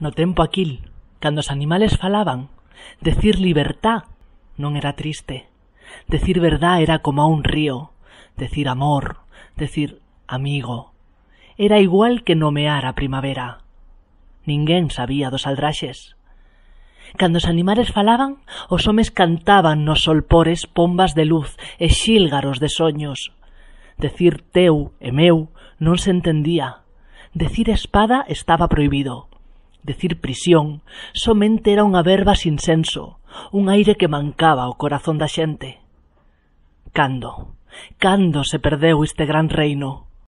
no tempo aquil, cando os animales falaban, decir libertá non era triste. Decir verdad era como a un río, decir amor, decir amigo. Era igual que nomear a primavera. Ninguén sabía dos aldraxes. Cando os animales falaban, os homes cantaban nos solpores pombas de luz e xílgaros de soños. Decir teu e meu non se entendía. Decir espada estaba prohibido. Decir prisión somente era unha verba sin senso, un aire que mancaba o corazón da xente. Cando, cando se perdeu este gran reino?